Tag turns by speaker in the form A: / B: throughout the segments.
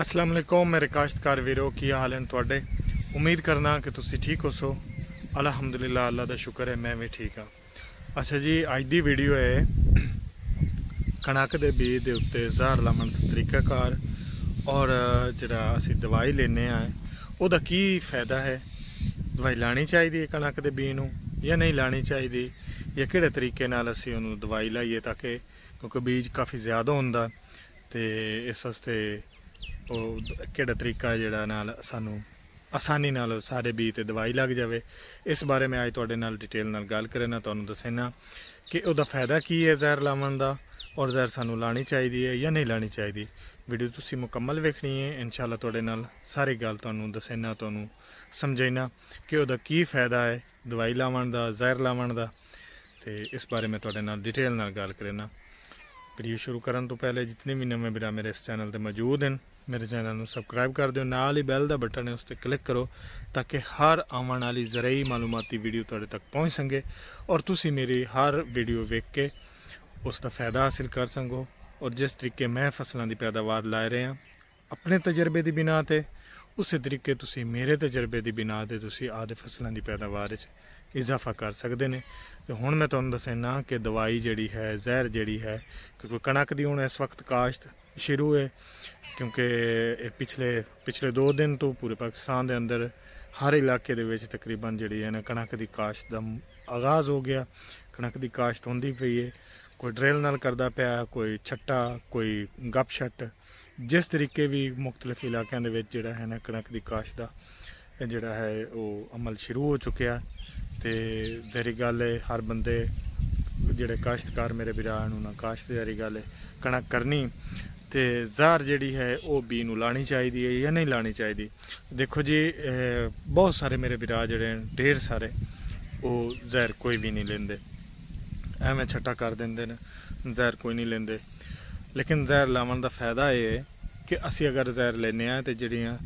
A: ਅਸਲਾਮ ਅਲੈਕੁਮ ਮੇਰੇ ਕਾਸ਼ਤਕਾਰ ਵੀਰੋ ਕੀ ਹਾਲ ਹੈ ਤੁਹਾਡੇ ਉਮੀਦ ਕਰਨਾ ਕਿ ਤੁਸੀਂ ਠੀਕ ਹੋ ਸੋ ਅਲਹਮਦੁਲਿਲਾ ਅੱਲਾ ਦਾ ਸ਼ੁਕਰ ਹੈ ਮੈਂ ਵੀ ਠੀਕ ਹਾਂ ਅੱਛਾ ਜੀ ਅੱਜ ਦੀ ਵੀਡੀਓ ਹੈ ਕਣਕ ਦੇ ਬੀਜ ਦੇ ਉੱਤੇ ਜ਼ਹਿਰ ਲਾਉਣ ਦਾ ਤਰੀਕਾਕਾਰ ਔਰ ਜਿਹੜਾ ਅਸੀਂ ਦਵਾਈ ਲੈਨੇ ਆ ਉਹਦਾ ਕੀ ਫਾਇਦਾ ਹੈ ਦਵਾਈ ਲਾਣੀ ਚਾਹੀਦੀ ਹੈ ਕਣਕ ਦੇ ਬੀਜ ਨੂੰ ਜਾਂ ਨਹੀਂ ਲਾਣੀ ਚਾਹੀਦੀ ਜਾਂ ਕਿਹੜੇ ਤਰੀਕੇ ਨਾਲ ਅਸੀਂ ਉਹਨੂੰ ਦਵਾਈ ਲਾਈਏ ਤਾਂ ਕਿ ਕਿਉਂਕਿ ਬੀਜ ਕਾਫੀ ਜ਼ਿਆਦਾ ਹੁੰਦਾ ਤੇ ਇਸ ਵਾਸਤੇ ਉਹ ਕਿਹੜਾ ਤਰੀਕਾ ਜਿਹੜਾ ਨਾਲ ਸਾਨੂੰ ਆਸਾਨੀ ਨਾਲ ਸਾਰੇ ਬੀਜ ਤੇ ਦਵਾਈ ਲੱਗ ਜਾਵੇ ਇਸ ਬਾਰੇ ਮੈਂ ਅੱਜ ਤੁਹਾਡੇ ਨਾਲ ਡਿਟੇਲ ਨਾਲ ਗੱਲ ਕਰਨਾ ਤੁਹਾਨੂੰ ਦੱਸਣਾ ਕਿ ਉਹਦਾ ਫਾਇਦਾ ਕੀ ਹੈ ਜ਼ਹਿਰ ਲਾਉਣ ਦਾ ਔਰ ਜ਼ਹਿਰ ਸਾਨੂੰ ਲਾਣੀ ਚਾਹੀਦੀ ਹੈ ਜਾਂ ਨਹੀਂ ਲਾਣੀ ਚਾਹੀਦੀ ਵੀਡੀਓ ਤੁਸੀਂ ਮੁਕੰਮਲ ਵੇਖਣੀ ਹੈ ਇਨਸ਼ਾਅੱਲਾ ਤੁਹਾਡੇ ਨਾਲ ਸਾਰੀ ਗੱਲ ਤੁਹਾਨੂੰ ਦੱਸਣਾ ਤੁਹਾਨੂੰ ਸਮਝਾਈਣਾ ਕਿ ਉਹਦਾ ਕੀ ਫਾਇਦਾ ਹੈ ਦਵਾਈ ਲਾਉਣ ਦਾ ਜ਼ਹਿਰ ਲਾਉਣ ਦਾ ਤੇ ਇਸ ਬਾਰੇ ਮੈਂ ਤੁਹਾਡੇ ਨਾਲ ਡਿਟੇਲ ਨਾਲ ਗੱਲ ਕਰਨਾ ਵੀਡੀਓ ਸ਼ੁਰੂ ਕਰਨ ਤੋਂ ਪਹਿਲੇ ਜਿੰਨੇ ਵੀ ਨਵੇਂ ਵੀਰਾਂ ਮੇਰੇ ਇਸ ਚੈਨਲ ਤੇ ਮੌਜੂਦ ਹਨ ਮੇਰੇ ਚੈਨਲ ਨੂੰ ਸਬਸਕ੍ਰਾਈਬ ਕਰ ਦਿਓ ਨਾਲ ਹੀ ਬੈਲ ਦਾ ਬਟਨ ਹੈ ਉਸ ਤੇ ਕਲਿੱਕ ਕਰੋ ਤਾਂ ਕਿ ਹਰ ਆਉਣ ਵਾਲੀ ਜ਼ਰਈ ਮਾਲੂਮਾਤੀ ਵੀਡੀਓ ਤੁਹਾਡੇ ਤੱਕ ਪਹੁੰਚ ਸੰਗੇ ਔਰ ਤੁਸੀਂ ਮੇਰੀ ਹਰ ਵੀਡੀਓ ਵੇਖ ਕੇ ਉਸ ਦਾ ਫਾਇਦਾ ਹਾਸਲ ਕਰ ਸੰਗੋ ਔਰ ਜਿਸ ਤਰੀਕੇ ਮੈਂ ਫਸਲਾਂ ਦੀ ਪੈਦਾਵਾਰ ਲਾ ਰਿਹਾ ਆਪਣੇ ਤਜਰਬੇ ਦੀ ਬਿਨਾ ਤੇ ਉਸੇ ਤਰੀਕੇ ਤੁਸੀਂ ਮੇਰੇ ਤਜਰਬੇ ਦੀ ਬਿਨਾ ਤੇ ਤੁਸੀਂ ਆਦੇ ਫਸਲਾਂ ਦੀ ਪੈਦਾਵਾਰ ਵਿੱਚ ਇਜ਼ਾਫਾ ਕਰ ਸਕਦੇ ਨੇ ਤੇ ਹੁਣ ਮੈਂ ਤੁਹਾਨੂੰ ਦੱਸਣਾ ਕਿ ਦਵਾਈ ਜਿਹੜੀ ਹੈ ਜ਼ਹਿਰ ਜਿਹੜੀ ਹੈ ਕਿਉਂਕਿ ਕਣਕ ਦੀ ਹੁਣ ਇਸ ਵਕਤ ਕਾਸ਼ਤ ਸ਼ੁਰੂ ਹੈ ਕਿਉਂਕਿ ਇਹ ਪਿਛਲੇ ਪਿਛਲੇ 2 ਦਿਨ ਤੋਂ ਪੂਰੇ ਪਾਕਿਸਤਾਨ ਦੇ ਅੰਦਰ ਹਰ ਇਲਾਕੇ ਦੇ ਵਿੱਚ ਤਕਰੀਬਨ ਜਿਹੜੀ ਹੈ ਨਾ ਕਣਕ ਦੀ ਕਾਸ਼ਤ ਦਾ ਆਗਾਜ਼ ਹੋ ਗਿਆ ਕਣਕ ਦੀ ਕਾਸ਼ਤ ਹੁੰਦੀ ਪਈ ਹੈ ਕੋਈ ਡ੍ਰਿਲ ਨਾਲ ਕਰਦਾ ਪਿਆ ਕੋਈ ਛੱਟਾ ਕੋਈ ਗੱਪ ਛੱਟ ਜਿਸ ਤਰੀਕੇ ਵੀ ਮੁxtਲਫ ਇਲਾਕਿਆਂ ਦੇ ਵਿੱਚ ਜਿਹੜਾ ਹੈ ਨਾ ਕਣਕ ਦੀ ਕਾਸ਼ਤ ਦਾ ਜਿਹੜਾ ਹੈ ਉਹ ਅਮਲ ਸ਼ੁਰੂ ਹੋ ਚੁੱਕਿਆ ਤੇ ਜ਼ਰੀ ਗੱਲ ਹੈ ਹਰ ਬੰਦੇ ਜਿਹੜੇ ਕਾਸ਼ਤਕਾਰ ਮੇਰੇ ਵੀਰਾਂ ਨੂੰ ਨਾ ਕਾਸ਼ਤ ਜ਼ਰੀ ਗੱਲ ਹੈ ਕਣਕ ਕਰਨੀ ਤੇ ਜ਼ਹਿਰ ਜਿਹੜੀ ਹੈ ਉਹ ਬੀ ਨੂੰ ਲਾਣੀ ਚਾਹੀਦੀ ਹੈ ਜਾਂ ਨਹੀਂ ਲਾਣੀ ਚਾਹੀਦੀ ਦੇਖੋ ਜੀ ਬਹੁਤ ਸਾਰੇ ਮੇਰੇ ਵਿਰਾਜ ਜਿਹੜੇ ਨੇ ਢੇਰ ਸਾਰੇ ਉਹ ਜ਼ਹਿਰ ਕੋਈ ਵੀ ਨਹੀਂ ਲੈਂਦੇ ਐਵੇਂ ਛੱਟਾ ਕਰ ਦਿੰਦੇ ਨੇ ਜ਼ਹਿਰ ਕੋਈ ਨਹੀਂ ਲੈਂਦੇ ਲੇਕਿਨ ਜ਼ਹਿਰ ਲਾਉਣ ਦਾ ਫਾਇਦਾ ਇਹ ਹੈ ਕਿ ਅਸੀਂ ਅਗਰ ਜ਼ਹਿਰ ਲੈਨੇ ਆ ਤੇ ਜਿਹੜੀਆਂ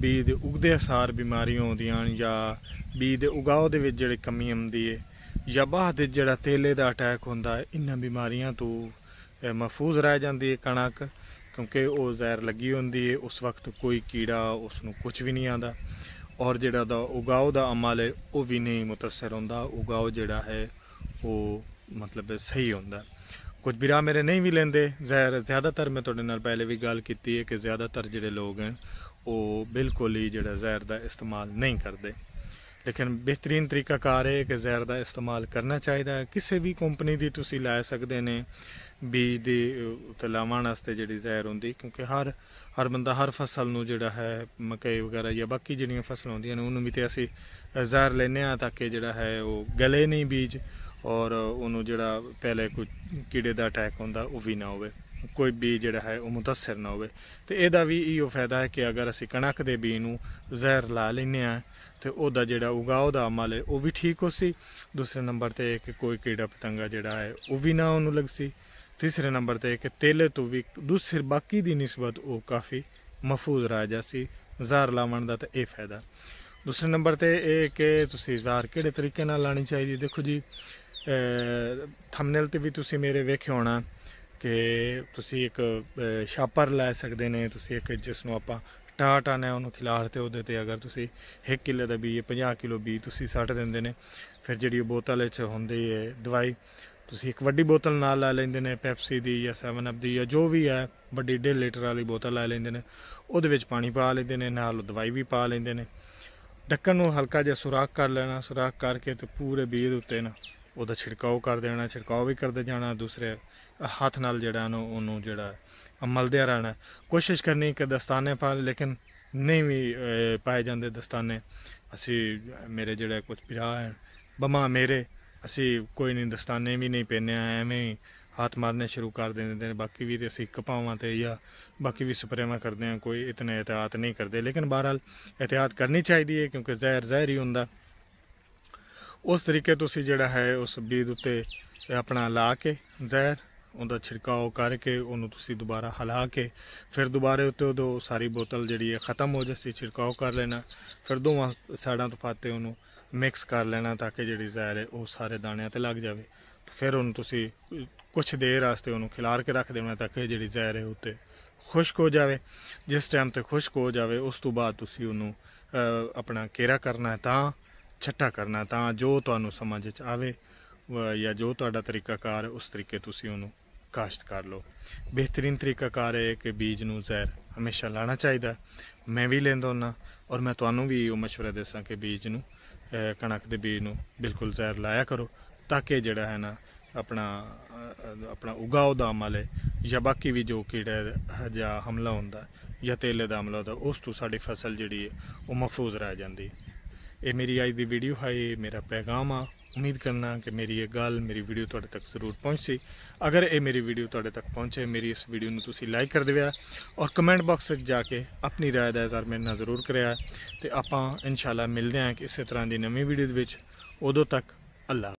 A: ਬੀ ਦੇ ਉਗਦੇ ਅਸਾਰ ਬਿਮਾਰੀਆਂ ਆਉਂਦੀਆਂ ਜਾਂ ਬੀ ਦੇ ਉਗਾਓ ਦੇ ਵਿੱਚ ਜਿਹੜੇ ਕਮੀ ਆਉਂਦੀ ਹੈ ਜਾਂ ਬਾਅਦ ਜਿਹੜਾ ਤੇਲੇ ਦਾ ਅਟੈਕ ਹੁੰਦਾ ਇਹਨਾਂ ਬਿਮਾਰੀਆਂ ਤੋਂ ਮਹਫੂਜ਼ ਰਹਿ ਜਾਂਦੀ ਹੈ ਕਣਕ ਕਿਉਂਕਿ ਉਹ ਜ਼ਹਿਰ ਲੱਗੀ ਹੁੰਦੀ ਹੈ ਉਸ ਵਕਤ ਕੋਈ ਕੀੜਾ ਉਸ ਨੂੰ ਕੁਝ ਵੀ ਨਹੀਂ ਆਂਦਾ ਔਰ ਜਿਹੜਾ ਦਾ ਉਗਾਓ ਦਾ ਅਮਲ ਹੈ ਉਹ ਵੀ ਨਹੀਂ متاثر ਹੁੰਦਾ ਉਗਾਓ ਜਿਹੜਾ ਹੈ ਉਹ ਮਤਲਬ ਸਹੀ ਹੁੰਦਾ ਕੁਝ ਵੀਰਾ ਮੇਰੇ ਨਹੀਂ ਵੀ ਲੈਂਦੇ ਜ਼ਹਿਰ ਜ਼ਿਆਦਾਤਰ ਮੈਂ ਤੁਹਾਡੇ ਨਾਲ ਪਹਿਲੇ ਵੀ ਗੱਲ ਕੀਤੀ ਹੈ ਕਿ ਜ਼ਿਆਦਾਤਰ ਜਿਹੜੇ ਲੋਕ ਹਨ ਉਹ ਬਿਲਕੁਲ ਹੀ ਜਿਹੜਾ ਜ਼ਹਿਰ ਦਾ ਇਸਤੇਮਾਲ ਨਹੀਂ ਕਰਦੇ ਲੇਕਿਨ ਬਿਹਤਰੀਨ ਤਰੀਕਾ ਕਾਰ ਹੈ ਕਿ ਜ਼ਹਿਰ ਦਾ ਇਸਤੇਮਾਲ ਕਰਨਾ ਚਾਹੀਦਾ ਹੈ ਕਿਸੇ ਵੀ ਕੰਪਨੀ ਦੀ ਤੁਸੀਂ ਲੈ ਸਕਦੇ ਨੇ ਬੀਜ ਦੀ ਤਲਾਵਣ ਵਾਸਤੇ ਜਿਹੜੀ ਜ਼ਹਿਰ ਹੁੰਦੀ ਕਿਉਂਕਿ ਹਰ ਹਰ ਬੰਦਾ ਹਰ ਫਸਲ ਨੂੰ ਜਿਹੜਾ ਹੈ ਮਕਈ ਵਗੈਰਾ ਜਾਂ ਬਾਕੀ ਜਿਹੜੀਆਂ ਫਸਲਾਂ ਹੁੰਦੀਆਂ ਨੇ ਉਹਨੂੰ ਵੀ ਤੇ ਅਸੀਂ ਜ਼ਹਿਰ ਲੈਨੇ ਆ ਤਾਂ ਕਿ ਜਿਹੜਾ ਹੈ ਉਹ ਗਲੇ ਨਹੀਂ ਬੀਜ ਔਰ ਉਹਨੂੰ ਜਿਹੜਾ ਪਹਿਲੇ ਕੋਈ ਕੀੜੇ ਦਾ ਅਟੈਕ ਹੁੰਦਾ ਉਹ ਵੀ ਨਾ ਹੋਵੇ ਕੋਈ ਬੀ ਜਿਹੜਾ ਹੈ ਉਹ متاثر ਨਾ ਹੋਵੇ ਤੇ ਇਹਦਾ ਵੀ ਇਹੋ ਫਾਇਦਾ ਹੈ ਕਿ ਅਗਰ ਅਸੀਂ ਕਣਕ ਦੇ ਬੀ ਨੂੰ ਜ਼ਹਿਰ ਲਾ ਲੈਨੇ ਆ ਤੇ ਉਹਦਾ ਜਿਹੜਾ ਉਗਾਉ ਦਾ ਅਮਲ ਹੈ ਉਹ ਵੀ ਠੀਕ ਹੋ ਸੀ ਦੂਸਰੇ ਨੰਬਰ ਤੇ ਕਿ ਕੋਈ ਕੀੜਾ ਪਤੰਗਾ ਜਿਹੜਾ ਹੈ ਉਹ ਵੀ ਨਾ ਉਹਨੂੰ ਲੱਗ ਸੀ ਤੀਸਰੇ ਨੰਬਰ ਤੇ ਕਿ ਤੇਲ ਤੋਂ ਵੀ ਦੂਸਰੇ ਬਾਕੀ ਦੀ ਨਿਸਬਤ ਉਹ ਕਾਫੀ ਮਹਫੂਜ਼ ਰਾਜਾ ਜਾ ਸੀ ਜ਼ਹਿਰ ਲਾਉਣ ਦਾ ਤਾਂ ਇਹ ਫਾਇਦਾ ਦੂਸਰੇ ਨੰਬਰ ਤੇ ਇਹ ਕਿ ਤੁਸੀਂ ਜ਼ਹਿਰ ਕਿਹੜੇ ਤਰੀਕੇ ਨਾਲ ਲਾਣੀ ਚਾਹੀਦੀ ਦੇਖੋ ਜੀ ਥੰਬਨੇਲ ਤੇ ਵੀ ਤੁਸੀਂ ਮੇਰੇ ਵੇਖਿਆ ਹੋਣਾ ਕਿ ਤੁਸੀਂ ਇੱਕ ਛਾਪਰ ਲੈ ਸਕਦੇ ਨੇ ਤੁਸੀਂ ਇੱਕ ਜਿਸ ਨੂੰ ਆਪਾਂ ਟਾਟਾ ਨੇ ਉਹਨੂੰ ਖਿਲਾਰ ਤੇ ਉਹਦੇ ਤੇ ਅਗਰ ਤੁਸੀਂ 1 ਕਿਲੋ ਦਾ ਵੀ 50 ਕਿਲੋ ਵੀ ਤੁਸੀਂ ਸੱਟ ਦਿੰਦੇ ਨੇ ਫਿਰ ਜਿਹੜੀ ਉਹ ਬੋਤਲ ਵਿੱਚ ਹੁੰਦੀ ਹੈ ਦਵਾਈ ਤੁਸੀਂ ਇੱਕ ਵੱਡੀ ਬੋਤਲ ਨਾਲ ਲੈ ਲੈਂਦੇ ਨੇ ਪੈਪਸੀ ਦੀ ਜਾਂ 7 ਅਪ ਦੀ ਜਾਂ ਜੋ ਵੀ ਹੈ ਵੱਡੀ 1.5 ਲੀਟਰ ਵਾਲੀ ਬੋਤਲ ਲੈ ਲੈਂਦੇ ਨੇ ਉਹਦੇ ਵਿੱਚ ਪਾਣੀ ਪਾ ਲੈਂਦੇ ਨੇ ਨਾਲ ਦਵਾਈ ਵੀ ਪਾ ਲੈਂਦੇ ਨੇ ਢੱਕਣ ਨੂੰ ਹਲਕਾ ਜਿਹਾ ਸੁਰਾਖ ਕਰ ਲੈਣਾ ਸੁਰਾਖ ਕਰਕੇ ਤੇ ਪੂਰੇ ਬੀਜ ਉੱਤੇ ਨਾ ਉਹਦਾ ਛਿੜਕਾਉ ਕਰ ਦੇਣਾ ਛਿੜਕਾਉ ਵੀ ਕਰਦੇ ਜਾਣਾ ਦੂਸਰੇ ਹੱਥ ਨਾਲ ਜਿਹੜਾ ਨੂੰ ਉਹਨੂੰ ਜਿਹੜਾ ਦੇ ਰਹਿਣਾ ਕੋਸ਼ਿਸ਼ ਕਰਨੀ ਕਿ ਦਸਤਾਨੇ ਪਾ ਲੇਕਿਨ ਨਹੀਂ ਵੀ ਪਾਏ ਜਾਂਦੇ ਦਸਤਾਨੇ ਅਸੀਂ ਮੇਰੇ ਜਿਹੜੇ ਕੁਝ ਪਿਆ ਹੈ ਬਮਾ ਮੇਰੇ ਅਸੀਂ ਕੋਈ ਨਹੀਂ ਦਸਤਾਨੇ ਵੀ ਨਹੀਂ ਪਹਿਨੇ ਐਵੇਂ ਹੱਥ ਮਾਰਨੇ ਸ਼ੁਰੂ ਕਰ ਦਿੰਦੇ ਨੇ ਬਾਕੀ ਵੀ ਤੇ ਅਸੀਂ ਕਪਾਵਾਂ ਤੇ ਜਾਂ ਬਾਕੀ ਵੀ ਸਪਰੇਵਾਂ ਕਰਦੇ ਆ ਕੋਈ ਇਤਨੇ ਇਤਿਆਤ ਨਹੀਂ ਕਰਦੇ ਲੇਕਿਨ ਬਹਰਾਲ ਇਤਿਆਤ ਕਰਨੀ ਚਾਹੀਦੀ ਹੈ ਕਿਉਂਕਿ ਜ਼ਹਿਰ ਜ਼ਹਿਰ ਹੀ ਹੁੰਦਾ ਉਸ ਤਰੀਕੇ ਤੁਸੀਂ ਜਿਹੜਾ ਹੈ ਉਸ ਬੀਜ ਉੱਤੇ ਆਪਣਾ ਲਾ ਕੇ ਜ਼ਹਿਰ ਉਹਦਾ ਛਿੜਕਾਓ ਕਰਕੇ ਉਹਨੂੰ ਤੁਸੀਂ ਦੁਬਾਰਾ ਹਲਾ ਕੇ ਫਿਰ ਦੁਬਾਰੇ ਉੱਤੇ ਉਹ ਸਾਰੀ ਬੋਤਲ ਜਿਹੜੀ ਹੈ ਖਤਮ ਹੋ ਸੀ ਛਿੜਕਾਓ ਕਰ ਲੈਣਾ ਫਿਰ ਦੋਵਾਂ ਸਾਈਡਾਂ ਤੋਂ ਫਾਤੇ ਉਹਨੂੰ ਮਿਕਸ ਕਰ ਲੈਣਾ ਤਾਂ ਕਿ ਜਿਹੜੀ ਜ਼ਹਿਰ ਹੈ ਉਹ ਸਾਰੇ ਦਾਣਿਆਂ ਤੇ ਲੱਗ ਜਾਵੇ ਫਿਰ ਉਹਨੂੰ ਤੁਸੀਂ ਕੁਝ ਦੇਰ ਵਾਸਤੇ ਉਹਨੂੰ ਖਿਲਾਰ ਕੇ ਰੱਖ ਦੇਣਾ ਤਾਂ ਕਿ ਜਿਹੜੀ ਜ਼ਹਿਰ ਹੈ ਉੱਤੇ ਖੁਸ਼ਕ ਹੋ ਜਾਵੇ ਜਿਸ ਟਾਈਮ ਤੇ ਖੁਸ਼ਕ ਹੋ ਜਾਵੇ ਉਸ ਤੋਂ ਬਾਅਦ ਤੁਸੀਂ ਉਹਨੂੰ ਆਪਣਾ ਕੇਰਾ ਕਰਨਾ ਤਾਂ ਛੱਟਾ ਕਰਨਾ ਤਾਂ ਜੋ ਤੁਹਾਨੂੰ ਸਮਝ ਵਿੱਚ ਆਵੇ ਜਾਂ ਜੋ ਤੁਹਾਡਾ ਤਰੀਕਾਕਾਰ ਉਸ ਤਰੀਕੇ ਤੁਸੀਂ ਉਹਨੂੰ ਕਾਸ਼ਤ ਕਰ ਲਓ ਬਿਹਤਰੀਨ ਤਰੀਕਾਕਾਰ ਹੈ ਕਿ ਬੀਜ ਨੂੰ ਜ਼ਹਿਰ ਹਮੇਸ਼ਾ ਲਾਣਾ ਚਾਹੀਦਾ ਮੈਂ ਵੀ ਲੈਂਦਾ ਹਾਂ ਔਰ ਮੈਂ ਤੁਹਾਨੂੰ ਵੀ ਉਹ مشورہ ਦੇਸਾਂ ਕਿ ਬੀਜ ਨੂੰ ਕਣਕ ਦੇ ਬੀਜ ਨੂੰ ਬਿਲਕੁਲ ਜ਼ਹਿਰ ਲਾਇਆ ਕਰੋ ਤਾਂ ਕਿ ਜਿਹੜਾ ਹੈ ਨਾ ਆਪਣਾ ਆਪਣਾ ਉਗਾਉ ਦਾ ਅਮਲ ਹੈ ਜਾਂ ਬਾਕੀ ਵੀ ਜੋ ਕੀੜਾ ਜਾਂ ਹਮਲਾ ਹੁੰਦਾ ਜਾਂ ਤੇਲੇ ਦਾ ਹਮਲਾ ਹੁੰਦਾ ਉਸ ਤੋਂ ਸਾਡੀ ਫਸਲ ਜਿਹੜੀ ਹੈ ਉਹ ਮਹਫੂਜ਼ ਰਹਿ ਜਾਂਦੀ ਹੈ ਇਹ ਮੇਰੀ ਅੱਜ ਦੀ ਵੀਡੀਓ ਹੈ ਇਹ ਮੇਰਾ ਪੈਗਾਮ ਆ ਉਮੀਦ ਕਰਨਾ ਕਿ ਮੇਰੀ ਇਹ ਗੱਲ ਮੇਰੀ ਵੀਡੀਓ ਤੁਹਾਡੇ ਤੱਕ ਜ਼ਰੂਰ ਪਹੁੰਚੇ ਅਗਰ ਇਹ ਮੇਰੀ ਵੀਡੀਓ ਤੁਹਾਡੇ ਤੱਕ ਪਹੁੰਚੇ ਮੇਰੀ ਇਸ ਵੀਡੀਓ ਨੂੰ ਤੁਸੀਂ ਲਾਈਕ ਕਰ ਦਿਵਿਆ ਔਰ ਕਮੈਂਟ ਬਾਕਸ ਵਿੱਚ ਜਾ ਕੇ ਆਪਣੀ رائے ਦਾ ਇਜ਼ਹਾਰ ਮੇਰੇ ਨਾਲ ਜ਼ਰੂਰ ਕਰਿਆ ਤੇ ਆਪਾਂ ਇਨਸ਼ਾਅੱਲਾ ਮਿਲਦੇ ਹਾਂ ਕਿਸੇ ਤਰ੍ਹਾਂ ਦੀ ਨਵੀਂ ਵੀਡੀਓ ਦੇ ਵਿੱਚ ਉਦੋਂ ਤੱਕ ਅੱਲਾ